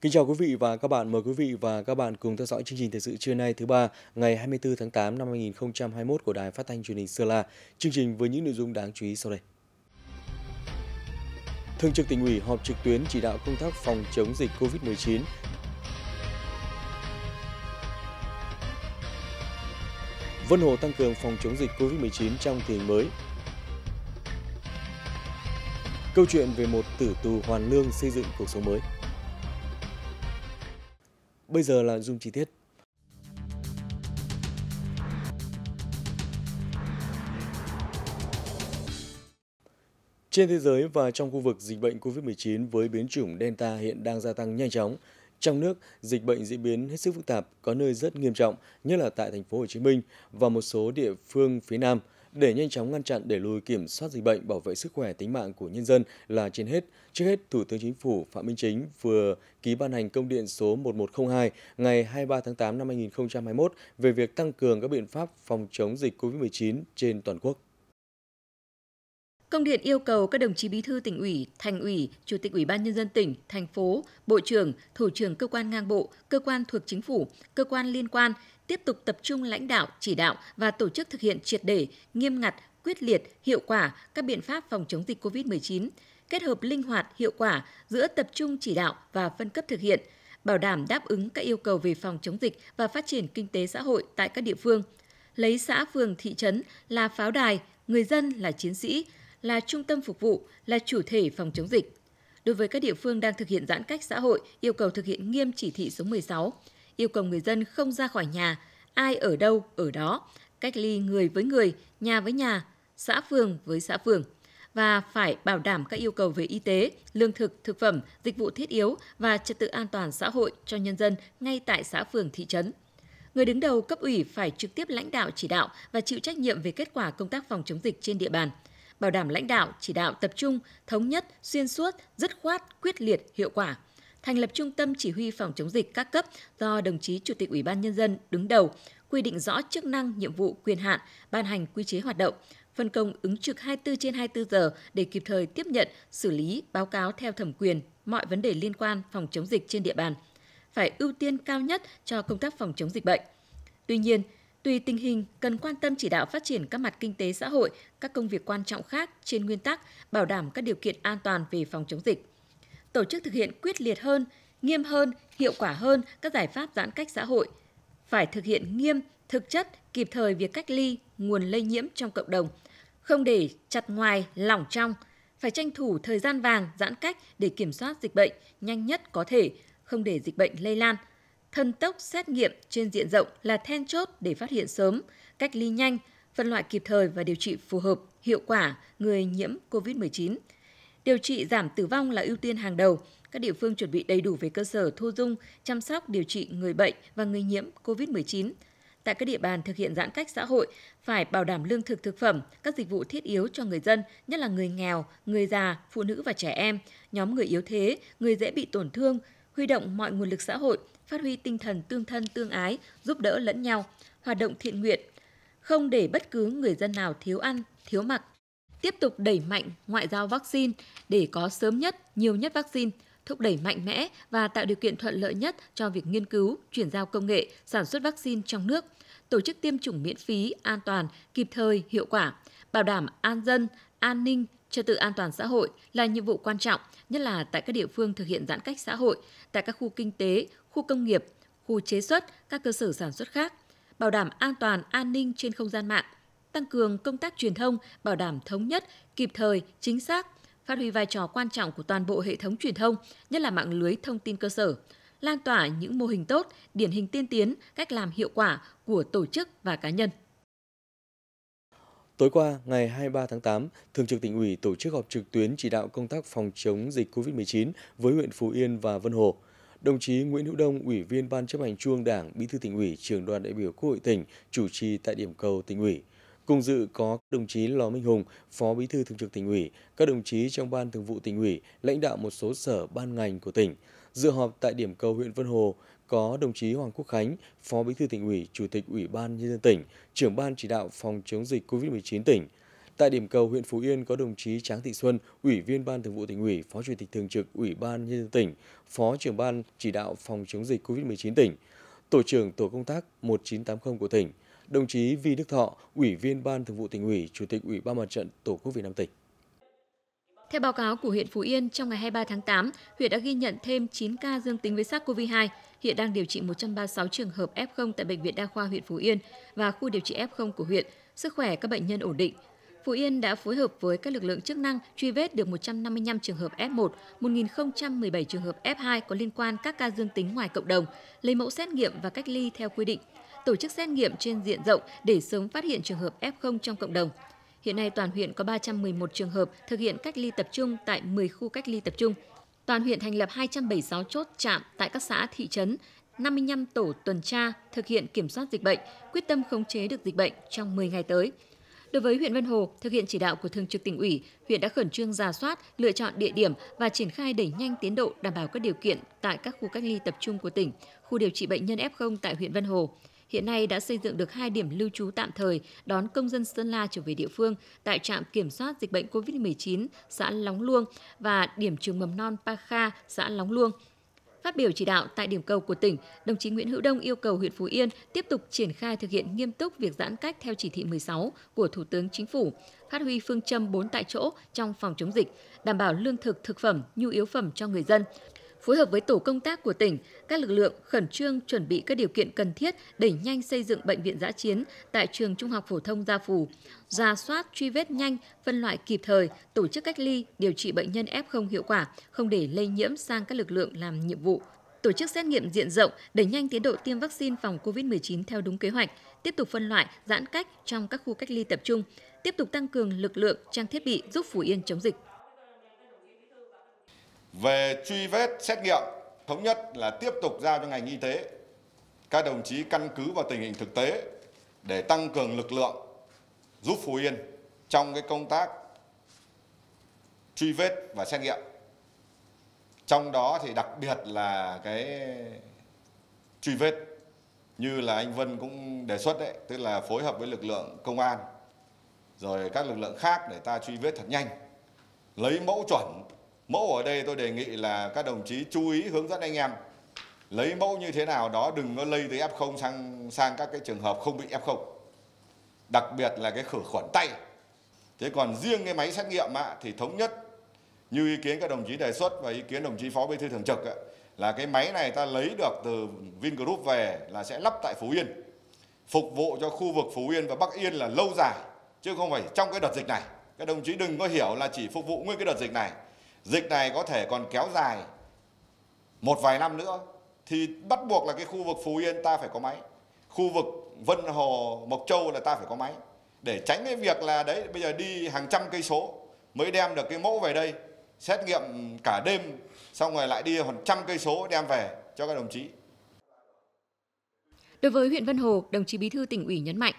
Kính chào quý vị và các bạn, mời quý vị và các bạn cùng theo dõi chương trình thời sự trưa nay thứ ba, ngày 24 tháng 8 năm 2021 của Đài Phát thanh Truyền hình Sơn La. Chương trình với những nội dung đáng chú ý sau đây. Thường trực tỉnh ủy họp trực tuyến chỉ đạo công tác phòng chống dịch COVID-19. Vân Hồ tăng cường phòng chống dịch COVID-19 trong tình mới. Câu chuyện về một tử tù hoàn lương xây dựng cuộc sống mới. Bây giờ là dung chi tiết. Trên thế giới và trong khu vực dịch bệnh COVID-19 với biến chủng Delta hiện đang gia tăng nhanh chóng. Trong nước, dịch bệnh diễn biến hết sức phức tạp, có nơi rất nghiêm trọng, nhất là tại thành phố Hồ Chí Minh và một số địa phương phía Nam – để nhanh chóng ngăn chặn đẩy lùi kiểm soát dịch bệnh bảo vệ sức khỏe tính mạng của nhân dân là trên hết. Trước hết, Thủ tướng Chính phủ Phạm Minh Chính vừa ký ban hành công điện số 1102 ngày 23 tháng 8 năm 2021 về việc tăng cường các biện pháp phòng chống dịch COVID-19 trên toàn quốc. Công điện yêu cầu các đồng chí bí thư tỉnh ủy, thành ủy, chủ tịch ủy ban nhân dân tỉnh, thành phố, bộ trưởng, thủ trưởng cơ quan ngang bộ, cơ quan thuộc chính phủ, cơ quan liên quan tiếp tục tập trung lãnh đạo, chỉ đạo và tổ chức thực hiện triệt để, nghiêm ngặt, quyết liệt, hiệu quả các biện pháp phòng chống dịch COVID-19, kết hợp linh hoạt, hiệu quả giữa tập trung chỉ đạo và phân cấp thực hiện, bảo đảm đáp ứng các yêu cầu về phòng chống dịch và phát triển kinh tế xã hội tại các địa phương. Lấy xã phường thị trấn là pháo đài, người dân là chiến sĩ, là trung tâm phục vụ, là chủ thể phòng chống dịch. Đối với các địa phương đang thực hiện giãn cách xã hội, yêu cầu thực hiện nghiêm chỉ thị số 16, yêu cầu người dân không ra khỏi nhà, ai ở đâu ở đó, cách ly người với người, nhà với nhà, xã phường với xã phường và phải bảo đảm các yêu cầu về y tế, lương thực, thực phẩm, dịch vụ thiết yếu và trật tự an toàn xã hội cho nhân dân ngay tại xã phường thị trấn. Người đứng đầu cấp ủy phải trực tiếp lãnh đạo chỉ đạo và chịu trách nhiệm về kết quả công tác phòng chống dịch trên địa bàn – bảo đảm lãnh đạo, chỉ đạo tập trung, thống nhất, xuyên suốt, dứt khoát, quyết liệt, hiệu quả. Thành lập trung tâm chỉ huy phòng chống dịch các cấp do đồng chí Chủ tịch Ủy ban nhân dân đứng đầu, quy định rõ chức năng, nhiệm vụ, quyền hạn, ban hành quy chế hoạt động, phân công ứng trực 24 trên 24 giờ để kịp thời tiếp nhận, xử lý, báo cáo theo thẩm quyền mọi vấn đề liên quan phòng chống dịch trên địa bàn, phải ưu tiên cao nhất cho công tác phòng chống dịch bệnh. Tuy nhiên, Tùy tình hình, cần quan tâm chỉ đạo phát triển các mặt kinh tế xã hội, các công việc quan trọng khác trên nguyên tắc bảo đảm các điều kiện an toàn về phòng chống dịch. Tổ chức thực hiện quyết liệt hơn, nghiêm hơn, hiệu quả hơn các giải pháp giãn cách xã hội. Phải thực hiện nghiêm, thực chất, kịp thời việc cách ly, nguồn lây nhiễm trong cộng đồng, không để chặt ngoài, lỏng trong, phải tranh thủ thời gian vàng giãn cách để kiểm soát dịch bệnh nhanh nhất có thể, không để dịch bệnh lây lan – thân tốc xét nghiệm trên diện rộng là then chốt để phát hiện sớm, cách ly nhanh, phân loại kịp thời và điều trị phù hợp, hiệu quả người nhiễm COVID-19. Điều trị giảm tử vong là ưu tiên hàng đầu. Các địa phương chuẩn bị đầy đủ về cơ sở thu dung, chăm sóc điều trị người bệnh và người nhiễm COVID-19. Tại các địa bàn thực hiện giãn cách xã hội, phải bảo đảm lương thực thực phẩm, các dịch vụ thiết yếu cho người dân, nhất là người nghèo, người già, phụ nữ và trẻ em, nhóm người yếu thế, người dễ bị tổn thương, huy động mọi nguồn lực xã hội phát huy tinh thần tương thân tương ái, giúp đỡ lẫn nhau, hoạt động thiện nguyện, không để bất cứ người dân nào thiếu ăn, thiếu mặc. Tiếp tục đẩy mạnh ngoại giao vaccine để có sớm nhất, nhiều nhất vaccine, thúc đẩy mạnh mẽ và tạo điều kiện thuận lợi nhất cho việc nghiên cứu, chuyển giao công nghệ, sản xuất vaccine trong nước, tổ chức tiêm chủng miễn phí, an toàn, kịp thời, hiệu quả, bảo đảm an dân, an ninh, trật tự an toàn xã hội là nhiệm vụ quan trọng, nhất là tại các địa phương thực hiện giãn cách xã hội, tại các khu kinh tế, khu công nghiệp, khu chế xuất, các cơ sở sản xuất khác, bảo đảm an toàn an ninh trên không gian mạng, tăng cường công tác truyền thông, bảo đảm thống nhất, kịp thời, chính xác, phát huy vai trò quan trọng của toàn bộ hệ thống truyền thông, nhất là mạng lưới thông tin cơ sở, lan tỏa những mô hình tốt, điển hình tiên tiến, cách làm hiệu quả của tổ chức và cá nhân. Tối qua, ngày 23 tháng 8, Thường trực tỉnh ủy tổ chức họp trực tuyến chỉ đạo công tác phòng chống dịch COVID-19 với huyện Phú Yên và Vân Hồ. Đồng chí Nguyễn Hữu Đông, Ủy viên Ban chấp hành Trung Đảng, Bí thư tỉnh ủy, Trường đoàn đại biểu Quốc hội tỉnh chủ trì tại điểm cầu tỉnh ủy. Cùng dự có đồng chí Lò Minh Hùng, Phó Bí thư Thường trực tỉnh ủy, các đồng chí trong Ban Thường vụ tỉnh ủy, lãnh đạo một số sở ban ngành của tỉnh. Dự họp tại điểm cầu huyện Vân Hồ có đồng chí Hoàng Quốc Khánh, Phó Bí thư tỉnh ủy, Chủ tịch Ủy ban nhân dân tỉnh, trưởng ban chỉ đạo phòng chống dịch COVID-19 tỉnh Tại điểm cầu huyện Phú Yên có đồng chí Tráng Thị Xuân, Ủy viên Ban Thường vụ tỉnh ủy, Phó Chủ tịch thường trực Ủy ban nhân dân tỉnh, Phó trưởng ban chỉ đạo phòng chống dịch COVID-19 tỉnh, Tổ trưởng Tổ công tác 1980 của tỉnh, đồng chí Vi Đức Thọ, Ủy viên Ban Thường vụ tỉnh ủy, Chủ tịch Ủy ban Mặt trận Tổ quốc Việt Nam tỉnh. Theo báo cáo của huyện Phú Yên, trong ngày 23 tháng 8, huyện đã ghi nhận thêm 9 ca dương tính với SARS-CoV-2, hiện đang điều trị 136 trường hợp F0 tại Bệnh viện Đa khoa huyện Phú Yên và khu điều trị F0 của huyện. Sức khỏe các bệnh nhân ổn định. Phú Yên đã phối hợp với các lực lượng chức năng truy vết được 155 trường hợp F1, 1.017 trường hợp F2 có liên quan các ca dương tính ngoài cộng đồng, lấy mẫu xét nghiệm và cách ly theo quy định, tổ chức xét nghiệm trên diện rộng để sớm phát hiện trường hợp F0 trong cộng đồng. Hiện nay toàn huyện có 311 trường hợp thực hiện cách ly tập trung tại 10 khu cách ly tập trung. Toàn huyện thành lập 276 chốt trạm tại các xã thị trấn, 55 tổ tuần tra thực hiện kiểm soát dịch bệnh, quyết tâm khống chế được dịch bệnh trong 10 ngày tới. Đối với huyện Vân Hồ, thực hiện chỉ đạo của Thường trực tỉnh ủy, huyện đã khẩn trương ra soát, lựa chọn địa điểm và triển khai đẩy nhanh tiến độ đảm bảo các điều kiện tại các khu cách ly tập trung của tỉnh, khu điều trị bệnh nhân F0 tại huyện Vân Hồ. Hiện nay đã xây dựng được hai điểm lưu trú tạm thời đón công dân Sơn La trở về địa phương tại trạm kiểm soát dịch bệnh COVID-19 xã Lóng Luông và điểm trường mầm non Pa Kha xã Lóng Luông. Phát biểu chỉ đạo tại điểm cầu của tỉnh, đồng chí Nguyễn Hữu Đông yêu cầu huyện Phú Yên tiếp tục triển khai thực hiện nghiêm túc việc giãn cách theo chỉ thị 16 của Thủ tướng Chính phủ, phát huy phương châm 4 tại chỗ trong phòng chống dịch, đảm bảo lương thực, thực phẩm, nhu yếu phẩm cho người dân, phối hợp với tổ công tác của tỉnh, các lực lượng khẩn trương chuẩn bị các điều kiện cần thiết đẩy nhanh xây dựng bệnh viện giã chiến tại trường Trung học phổ thông Gia Phù, ra soát truy vết nhanh, phân loại kịp thời, tổ chức cách ly, điều trị bệnh nhân F0 hiệu quả, không để lây nhiễm sang các lực lượng làm nhiệm vụ tổ chức xét nghiệm diện rộng, đẩy nhanh tiến độ tiêm vaccine phòng COVID-19 theo đúng kế hoạch, tiếp tục phân loại, giãn cách trong các khu cách ly tập trung, tiếp tục tăng cường lực lượng, trang thiết bị giúp Phú Yên chống dịch. Về truy vết xét nghiệm, thống nhất là tiếp tục giao cho ngành y tế. Các đồng chí căn cứ vào tình hình thực tế để tăng cường lực lượng giúp Phú Yên trong cái công tác truy vết và xét nghiệm. Trong đó thì đặc biệt là cái truy vết như là anh Vân cũng đề xuất đấy, tức là phối hợp với lực lượng công an rồi các lực lượng khác để ta truy vết thật nhanh, lấy mẫu chuẩn Mẫu ở đây tôi đề nghị là các đồng chí chú ý hướng dẫn anh em lấy mẫu như thế nào đó đừng có lây từ F0 sang sang các cái trường hợp không bị F0. Đặc biệt là cái khử khuẩn tay. Thế còn riêng cái máy xét nghiệm ạ, thì thống nhất như ý kiến các đồng chí đề xuất và ý kiến đồng chí phó bí thư thường trực ạ, là cái máy này ta lấy được từ Vingroup về là sẽ lắp tại Phú Yên. Phục vụ cho khu vực Phú Yên và Bắc Yên là lâu dài chứ không phải trong cái đợt dịch này. Các đồng chí đừng có hiểu là chỉ phục vụ nguyên cái đợt dịch này dịch này có thể còn kéo dài một vài năm nữa thì bắt buộc là cái khu vực Phú Yên ta phải có máy, khu vực Vân Hồ, Mộc Châu là ta phải có máy để tránh cái việc là đấy bây giờ đi hàng trăm cây số mới đem được cái mẫu về đây xét nghiệm cả đêm xong rồi lại đi hàng trăm cây số đem về cho các đồng chí. Đối với huyện Vân Hồ, đồng chí Bí thư tỉnh ủy nhấn mạnh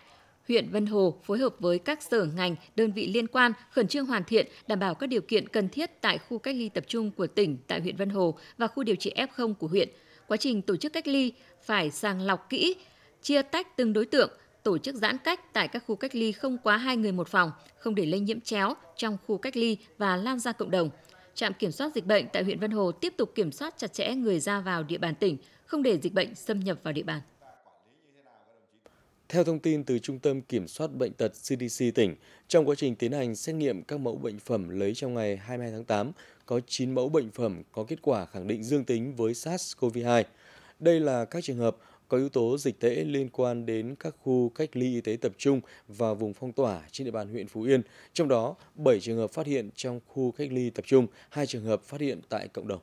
huyện Vân Hồ phối hợp với các sở ngành, đơn vị liên quan khẩn trương hoàn thiện, đảm bảo các điều kiện cần thiết tại khu cách ly tập trung của tỉnh tại huyện Vân Hồ và khu điều trị F0 của huyện. Quá trình tổ chức cách ly phải sàng lọc kỹ, chia tách từng đối tượng, tổ chức giãn cách tại các khu cách ly không quá 2 người một phòng, không để lây nhiễm chéo trong khu cách ly và lan ra cộng đồng. Trạm kiểm soát dịch bệnh tại huyện Vân Hồ tiếp tục kiểm soát chặt chẽ người ra vào địa bàn tỉnh, không để dịch bệnh xâm nhập vào địa bàn. Theo thông tin từ Trung tâm Kiểm soát Bệnh tật CDC tỉnh, trong quá trình tiến hành xét nghiệm các mẫu bệnh phẩm lấy trong ngày 22 tháng 8, có 9 mẫu bệnh phẩm có kết quả khẳng định dương tính với SARS-CoV-2. Đây là các trường hợp có yếu tố dịch tễ liên quan đến các khu cách ly y tế tập trung và vùng phong tỏa trên địa bàn huyện Phú Yên, trong đó 7 trường hợp phát hiện trong khu cách ly tập trung, 2 trường hợp phát hiện tại cộng đồng.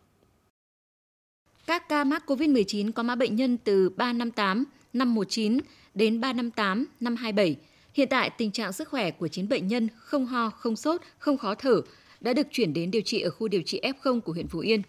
Các ca mắc COVID-19 có mã bệnh nhân từ 358, 519, đến 358 527. Hiện tại tình trạng sức khỏe của 9 bệnh nhân không ho, không sốt, không khó thở đã được chuyển đến điều trị ở khu điều trị F0 của huyện Phú Yên.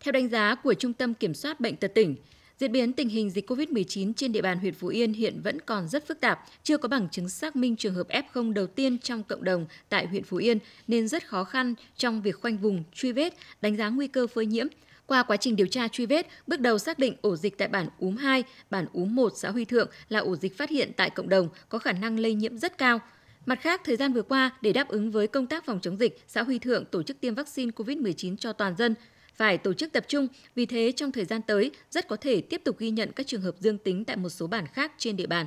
Theo đánh giá của Trung tâm Kiểm soát bệnh tật tỉnh, diễn biến tình hình dịch COVID-19 trên địa bàn huyện Phú Yên hiện vẫn còn rất phức tạp, chưa có bằng chứng xác minh trường hợp F0 đầu tiên trong cộng đồng tại huyện Phú Yên nên rất khó khăn trong việc khoanh vùng, truy vết, đánh giá nguy cơ phơi nhiễm, qua quá trình điều tra truy vết, bước đầu xác định ổ dịch tại bản Úm 2, bản Úm 1 xã Huy Thượng là ổ dịch phát hiện tại cộng đồng có khả năng lây nhiễm rất cao. Mặt khác, thời gian vừa qua, để đáp ứng với công tác phòng chống dịch, xã Huy Thượng tổ chức tiêm vaccine COVID-19 cho toàn dân, phải tổ chức tập trung, vì thế trong thời gian tới rất có thể tiếp tục ghi nhận các trường hợp dương tính tại một số bản khác trên địa bàn.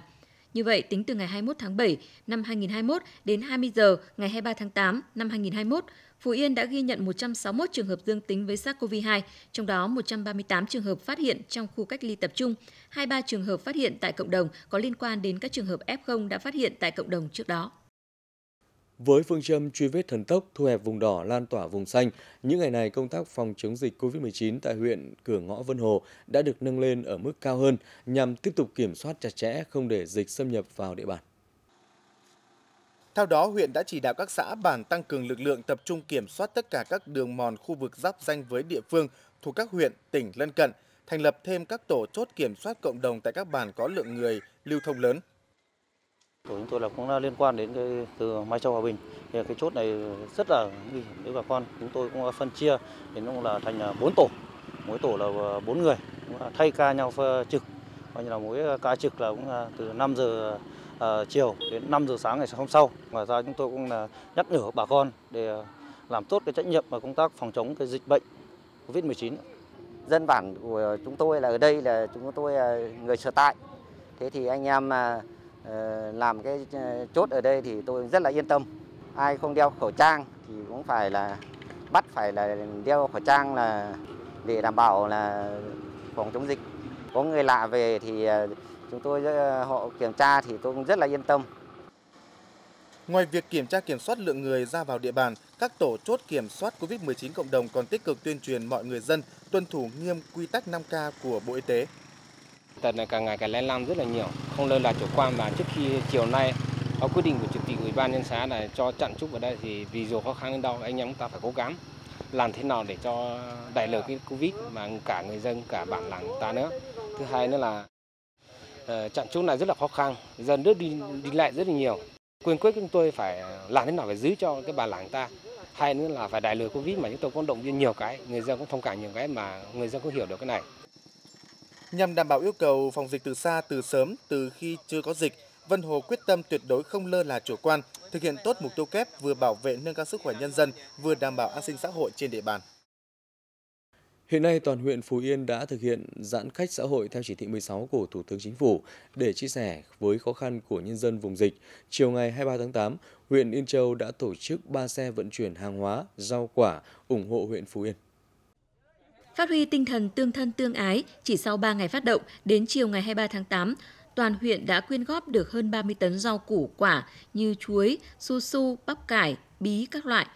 Như vậy, tính từ ngày 21 tháng 7 năm 2021 đến 20 giờ ngày 23 tháng 8 năm 2021, Phú Yên đã ghi nhận 161 trường hợp dương tính với SARS-CoV-2, trong đó 138 trường hợp phát hiện trong khu cách ly tập trung, 23 trường hợp phát hiện tại cộng đồng có liên quan đến các trường hợp F0 đã phát hiện tại cộng đồng trước đó. Với phương châm truy vết thần tốc, thu hẹp vùng đỏ lan tỏa vùng xanh, những ngày này công tác phòng chống dịch COVID-19 tại huyện Cửa Ngõ Vân Hồ đã được nâng lên ở mức cao hơn nhằm tiếp tục kiểm soát chặt chẽ không để dịch xâm nhập vào địa bàn. Theo đó, huyện đã chỉ đạo các xã bản tăng cường lực lượng tập trung kiểm soát tất cả các đường mòn khu vực giáp danh với địa phương thuộc các huyện, tỉnh lân cận, thành lập thêm các tổ chốt kiểm soát cộng đồng tại các bản có lượng người lưu thông lớn của chúng tôi là cũng liên quan đến cái từ Mai Châu Hòa Bình thì cái chốt này rất là nguy hiểm với bà con chúng tôi cũng phân chia đến cũng là thành à, bốn tổ mỗi tổ là à, bốn người thay ca nhau trực coi như là mỗi ca trực là cũng từ 5 giờ à, chiều đến 5 giờ sáng ngày hôm sau và ra chúng tôi cũng là nhắc nhở bà con để làm tốt cái trách nhiệm và công tác phòng chống cái dịch bệnh Covid-19 dân bản của chúng tôi là ở đây là chúng tôi là người sở tại thế thì anh em mà Ờ, làm cái ờ, chốt ở đây thì tôi rất là yên tâm. Ai không đeo khẩu trang thì cũng phải là bắt phải là đeo khẩu trang là để đảm bảo là phòng chống dịch. Có người lạ về thì ờ, chúng tôi họ kiểm tra thì tôi cũng rất là yên tâm. Ngoài việc kiểm tra kiểm soát lượng người ra vào địa bàn, các tổ chốt kiểm soát COVID-19 cộng đồng còn tích cực tuyên truyền mọi người dân tuân thủ nghiêm quy tắc 5K của Bộ Y tế tật này càng ngày càng lây lan rất là nhiều không lơ là chủ quan và trước khi chiều nay có quyết định của chủ tịch ủy ban nhân xã là cho chặn trúc vào đây thì vì dù khó khăn đến đâu anh em chúng ta phải cố gắng làm thế nào để cho đẩy lùi cái covid mà cả người dân cả bản làng ta nữa thứ hai nữa là ờ, chặn trúc này rất là khó khăn dân rất đi đi lại rất là nhiều quyền quyết chúng tôi phải làm thế nào phải giữ cho cái bà làng ta hai nữa là phải đẩy lùi covid mà chúng tôi cũng động viên nhiều cái người dân cũng thông cảm nhiều cái mà người dân cũng hiểu được cái này Nhằm đảm bảo yêu cầu phòng dịch từ xa từ sớm, từ khi chưa có dịch, Vân Hồ quyết tâm tuyệt đối không lơ là chủ quan, thực hiện tốt mục tiêu kép vừa bảo vệ nâng cao sức khỏe nhân dân, vừa đảm bảo an sinh xã hội trên địa bàn. Hiện nay, toàn huyện Phú Yên đã thực hiện giãn cách xã hội theo chỉ thị 16 của Thủ tướng Chính phủ để chia sẻ với khó khăn của nhân dân vùng dịch. Chiều ngày 23 tháng 8, huyện Yên Châu đã tổ chức 3 xe vận chuyển hàng hóa, rau quả ủng hộ huyện Phú Yên. Phát huy tinh thần tương thân tương ái, chỉ sau 3 ngày phát động, đến chiều ngày 23 tháng 8, toàn huyện đã quyên góp được hơn 30 tấn rau củ quả như chuối, su su, bắp cải, bí các loại.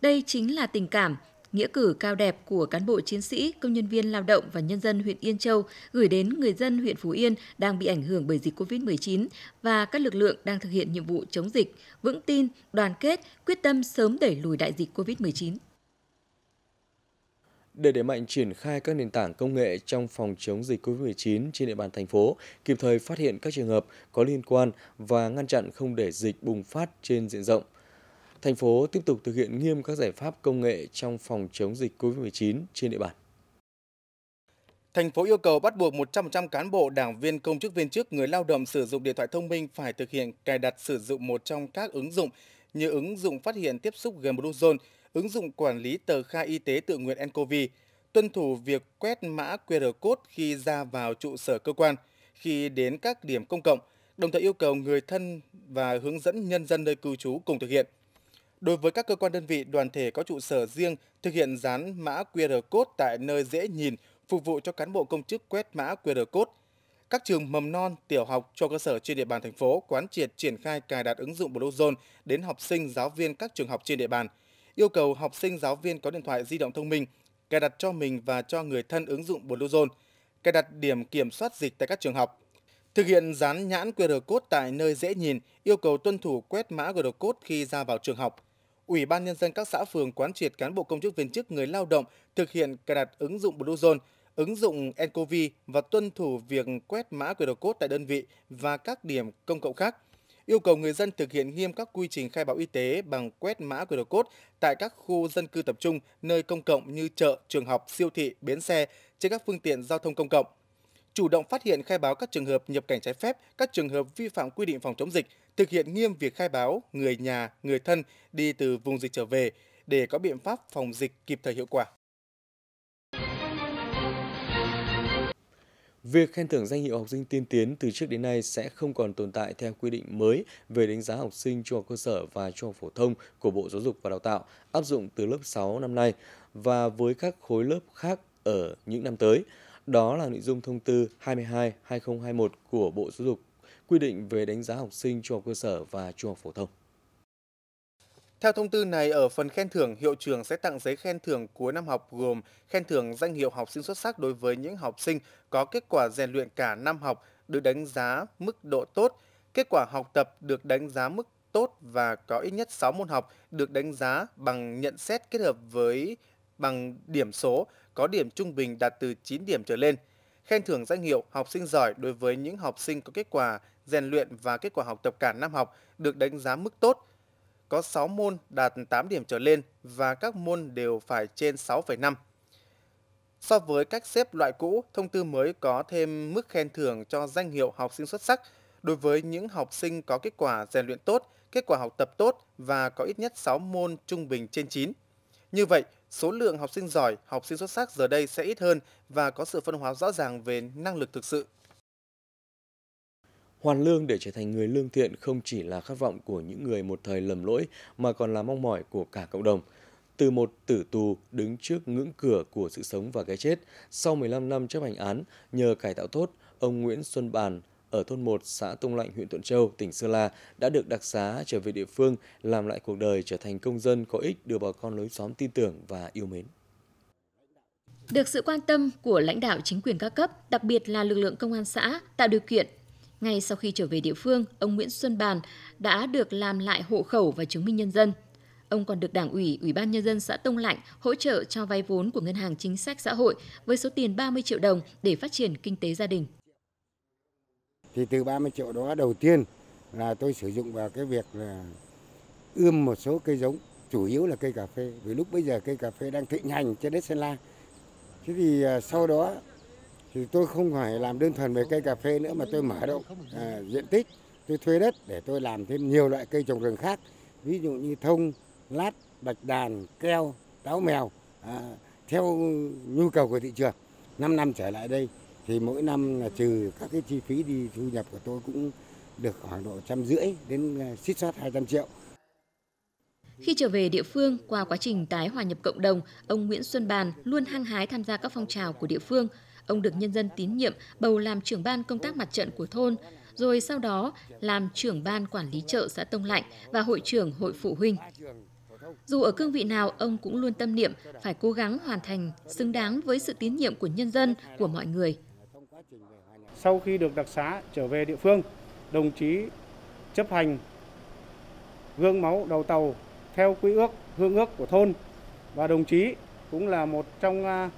Đây chính là tình cảm, nghĩa cử cao đẹp của cán bộ chiến sĩ, công nhân viên lao động và nhân dân huyện Yên Châu gửi đến người dân huyện Phú Yên đang bị ảnh hưởng bởi dịch COVID-19 và các lực lượng đang thực hiện nhiệm vụ chống dịch, vững tin, đoàn kết, quyết tâm sớm đẩy lùi đại dịch COVID-19. Để đẩy mạnh triển khai các nền tảng công nghệ trong phòng chống dịch COVID-19 trên địa bàn thành phố, kịp thời phát hiện các trường hợp có liên quan và ngăn chặn không để dịch bùng phát trên diện rộng, thành phố tiếp tục thực hiện nghiêm các giải pháp công nghệ trong phòng chống dịch COVID-19 trên địa bàn. Thành phố yêu cầu bắt buộc 100% cán bộ, đảng viên, công chức viên chức, người lao động sử dụng điện thoại thông minh phải thực hiện cài đặt sử dụng một trong các ứng dụng như ứng dụng phát hiện tiếp xúc gần Bluezone, ứng dụng quản lý tờ khai y tế tự nguyện nCoV, tuân thủ việc quét mã QR code khi ra vào trụ sở cơ quan, khi đến các điểm công cộng, đồng thời yêu cầu người thân và hướng dẫn nhân dân nơi cư trú cùng thực hiện. Đối với các cơ quan đơn vị, đoàn thể có trụ sở riêng thực hiện dán mã QR code tại nơi dễ nhìn, phục vụ cho cán bộ công chức quét mã QR code. Các trường mầm non, tiểu học cho cơ sở trên địa bàn thành phố quán triệt triển khai cài đặt ứng dụng Bluezone đến học sinh, giáo viên các trường học trên địa bàn – yêu cầu học sinh giáo viên có điện thoại di động thông minh, cài đặt cho mình và cho người thân ứng dụng Bluezone, cài đặt điểm kiểm soát dịch tại các trường học. Thực hiện dán nhãn QR code tại nơi dễ nhìn, yêu cầu tuân thủ quét mã QR code khi ra vào trường học. Ủy ban nhân dân các xã phường quán triệt cán bộ công chức viên chức người lao động thực hiện cài đặt ứng dụng Bluezone, ứng dụng Encovi và tuân thủ việc quét mã QR code tại đơn vị và các điểm công cộng khác – yêu cầu người dân thực hiện nghiêm các quy trình khai báo y tế bằng quét mã QR code tại các khu dân cư tập trung, nơi công cộng như chợ, trường học, siêu thị, bến xe, trên các phương tiện giao thông công cộng. Chủ động phát hiện khai báo các trường hợp nhập cảnh trái phép, các trường hợp vi phạm quy định phòng chống dịch, thực hiện nghiêm việc khai báo người nhà, người thân đi từ vùng dịch trở về để có biện pháp phòng dịch kịp thời hiệu quả. Việc khen thưởng danh hiệu học sinh tiên tiến từ trước đến nay sẽ không còn tồn tại theo quy định mới về đánh giá học sinh trung học cơ sở và trung học phổ thông của Bộ Giáo dục và Đào tạo áp dụng từ lớp 6 năm nay và với các khối lớp khác ở những năm tới. Đó là nội dung thông tư 22/2021 của Bộ Giáo dục quy định về đánh giá học sinh trung học cơ sở và trung học phổ thông. Theo thông tư này, ở phần khen thưởng, hiệu trường sẽ tặng giấy khen thưởng cuối năm học gồm khen thưởng danh hiệu học sinh xuất sắc đối với những học sinh có kết quả rèn luyện cả năm học được đánh giá mức độ tốt, kết quả học tập được đánh giá mức tốt và có ít nhất 6 môn học được đánh giá bằng nhận xét kết hợp với bằng điểm số có điểm trung bình đạt từ 9 điểm trở lên. Khen thưởng danh hiệu học sinh giỏi đối với những học sinh có kết quả rèn luyện và kết quả học tập cả năm học được đánh giá mức tốt, có 6 môn đạt 8 điểm trở lên và các môn đều phải trên 6,5. So với cách xếp loại cũ, thông tư mới có thêm mức khen thưởng cho danh hiệu học sinh xuất sắc đối với những học sinh có kết quả rèn luyện tốt, kết quả học tập tốt và có ít nhất 6 môn trung bình trên 9. Như vậy, số lượng học sinh giỏi, học sinh xuất sắc giờ đây sẽ ít hơn và có sự phân hóa rõ ràng về năng lực thực sự. Hoàn lương để trở thành người lương thiện không chỉ là khát vọng của những người một thời lầm lỗi mà còn là mong mỏi của cả cộng đồng. Từ một tử tù đứng trước ngưỡng cửa của sự sống và cái chết, sau 15 năm chấp hành án, nhờ cải tạo tốt, ông Nguyễn Xuân Bàn ở thôn 1 xã Tông Lạnh huyện Thuận Châu, tỉnh Sơn La đã được đặc xá trở về địa phương làm lại cuộc đời trở thành công dân có ích đưa bà con lối xóm tin tưởng và yêu mến. Được sự quan tâm của lãnh đạo chính quyền các cấp, đặc biệt là lực lượng công an xã, tạo điều kiện ngay sau khi trở về địa phương, ông Nguyễn Xuân Bàn đã được làm lại hộ khẩu và chứng minh nhân dân. Ông còn được Đảng ủy, Ủy ban Nhân dân xã Tông Lạnh hỗ trợ cho vay vốn của Ngân hàng Chính sách Xã hội với số tiền 30 triệu đồng để phát triển kinh tế gia đình. Thì từ 30 triệu đó đầu tiên là tôi sử dụng vào cái việc là ươm một số cây giống, chủ yếu là cây cà phê. Vì lúc bây giờ cây cà phê đang thịnh hành trên đất Sơn La. Thế thì à, sau đó thì tôi không phải làm đơn thuần về cây cà phê nữa mà tôi mở rộng à, diện tích tôi thuê đất để tôi làm thêm nhiều loại cây trồng rừng khác ví dụ như thông lát bạch đàn keo táo mèo à, theo nhu cầu của thị trường 5 năm trở lại đây thì mỗi năm là trừ các cái chi phí đi thu nhập của tôi cũng được khoảng độ trăm rưỡi đến xít soát 200 triệu. Khi trở về địa phương, qua quá trình tái hòa nhập cộng đồng, ông Nguyễn Xuân Bàn luôn hăng hái tham gia các phong trào của địa phương, ông được nhân dân tín nhiệm bầu làm trưởng ban công tác mặt trận của thôn, rồi sau đó làm trưởng ban quản lý chợ xã Tông Lạnh và hội trưởng hội phụ huynh. Dù ở cương vị nào, ông cũng luôn tâm niệm phải cố gắng hoàn thành xứng đáng với sự tín nhiệm của nhân dân, của mọi người. Sau khi được đặc xá trở về địa phương, đồng chí chấp hành gương máu đầu tàu theo quy ước, hương ước của thôn và đồng chí cũng là một trong à,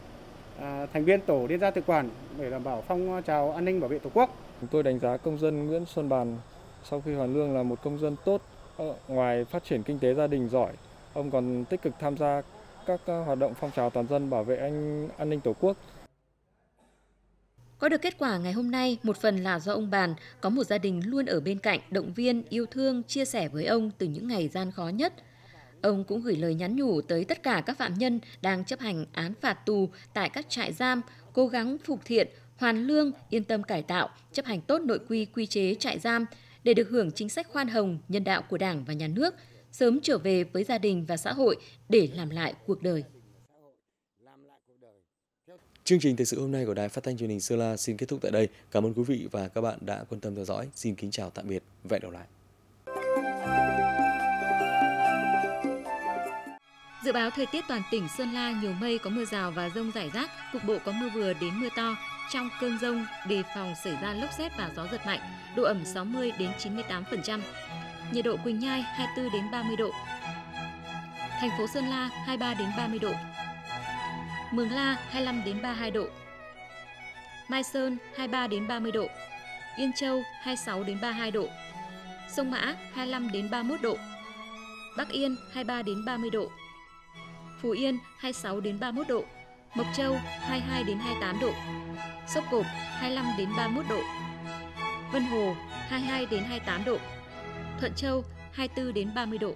À, thành viên tổ liên gia tự quản để đảm bảo phong trào an ninh bảo vệ Tổ quốc. Chúng tôi đánh giá công dân Nguyễn Xuân Bàn sau khi hoàn lương là một công dân tốt, ờ, ngoài phát triển kinh tế gia đình giỏi, ông còn tích cực tham gia các ờ, hoạt động phong trào toàn dân bảo vệ an, an ninh Tổ quốc. Có được kết quả ngày hôm nay, một phần là do ông Bàn có một gia đình luôn ở bên cạnh, động viên, yêu thương, chia sẻ với ông từ những ngày gian khó nhất – Ông cũng gửi lời nhắn nhủ tới tất cả các phạm nhân đang chấp hành án phạt tù tại các trại giam, cố gắng phục thiện, hoàn lương, yên tâm cải tạo, chấp hành tốt nội quy quy chế trại giam để được hưởng chính sách khoan hồng, nhân đạo của Đảng và nhà nước, sớm trở về với gia đình và xã hội để làm lại cuộc đời. Chương trình thời sự hôm nay của Đài Phát thanh truyền hình Sơn La xin kết thúc tại đây. Cảm ơn quý vị và các bạn đã quan tâm theo dõi. Xin kính chào tạm biệt. Vẹn đầu lại. Dự báo thời tiết toàn tỉnh Sơn La nhiều mây có mưa rào và rông rải rác, cục bộ có mưa vừa đến mưa to. Trong cơn rông, đề phòng xảy ra lốc xét và gió giật mạnh, độ ẩm 60 đến 98%. Nhiệt độ Quỳnh Nhai 24 đến 30 độ. Thành phố Sơn La 23 đến 30 độ. Mường La 25 đến 32 độ. Mai Sơn 23 đến 30 độ. Yên Châu 26 đến 32 độ. Sông Mã 25 đến 31 độ. Bắc Yên 23 đến 30 độ. Phú Yên 26 đến 31 độ, Mộc Châu 22 đến 28 độ, Sóc Cộp 25 đến 31 độ, Vân Hồ 22 đến 28 độ, Thuận Châu 24 đến 30 độ.